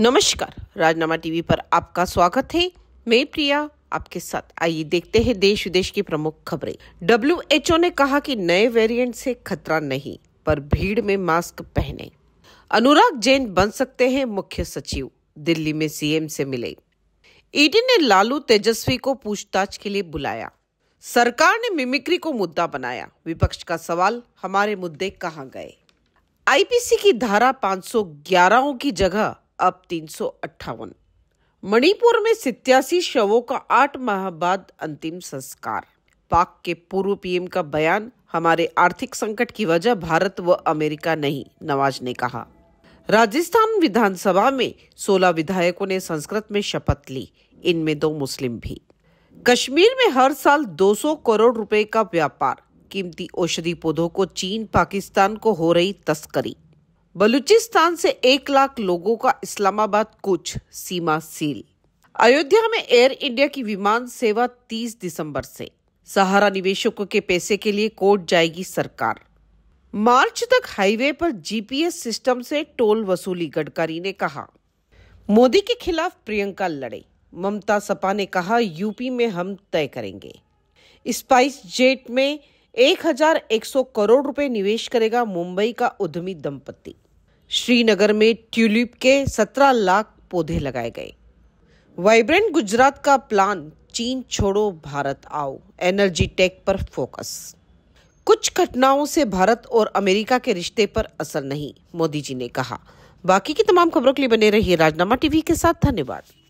नमस्कार राजनामा टीवी पर आपका स्वागत है मैं प्रिया आपके साथ आइए देखते हैं देश विदेश की प्रमुख खबरें ओ ने कहा कि नए वेरिएंट से खतरा नहीं पर भीड़ में मास्क पहने अनुराग जैन बन सकते हैं मुख्य सचिव दिल्ली में सीएम से मिले ईडी e ने लालू तेजस्वी को पूछताछ के लिए बुलाया सरकार ने मिमिक्री को मुद्दा बनाया विपक्ष का सवाल हमारे मुद्दे कहाँ गए आईपीसी की धारा 511 की जगह अब तीन मणिपुर में सितयासी शवों का आठ माह बाद अंतिम संस्कार पाक के पूर्व पीएम का बयान हमारे आर्थिक संकट की वजह भारत व अमेरिका नहीं नवाज ने कहा राजस्थान विधानसभा में 16 विधायकों ने संस्कृत में शपथ ली इनमें दो मुस्लिम भी कश्मीर में हर साल 200 करोड़ रुपए का व्यापार कीमती औषधि पौधों को चीन पाकिस्तान को हो रही तस्करी बलूचिस्तान से एक लाख लोगों का इस्लामाबाद कोच सीमा सील अयोध्या में एयर इंडिया की विमान सेवा 30 दिसंबर से सहारा निवेशकों के पैसे के लिए कोर्ट जाएगी सरकार मार्च तक हाईवे पर जीपीएस सिस्टम से टोल वसूली गडकरी ने कहा मोदी के खिलाफ प्रियंका लड़े ममता सपा ने कहा यूपी में हम तय करेंगे स्पाइस जेट में 1100 करोड़ रुपए निवेश करेगा मुंबई का उद्यमी दंपति श्रीनगर में ट्यूलिप के 17 लाख पौधे लगाए गए वाइब्रेंट गुजरात का प्लान चीन छोड़ो भारत आओ एनर्जी टेक पर फोकस कुछ घटनाओं से भारत और अमेरिका के रिश्ते पर असर नहीं मोदी जी ने कहा बाकी की तमाम खबरों के लिए बने रहिए राजनामा टीवी के साथ धन्यवाद